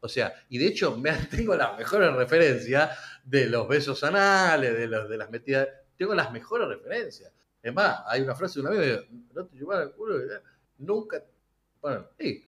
O sea, y de hecho me, tengo las mejores referencias de los besos anales, de, las metidas. Tengo las mejores referencias. Es más, hay una frase de un amigo que no te llevas al culo, nunca. Bueno, sí,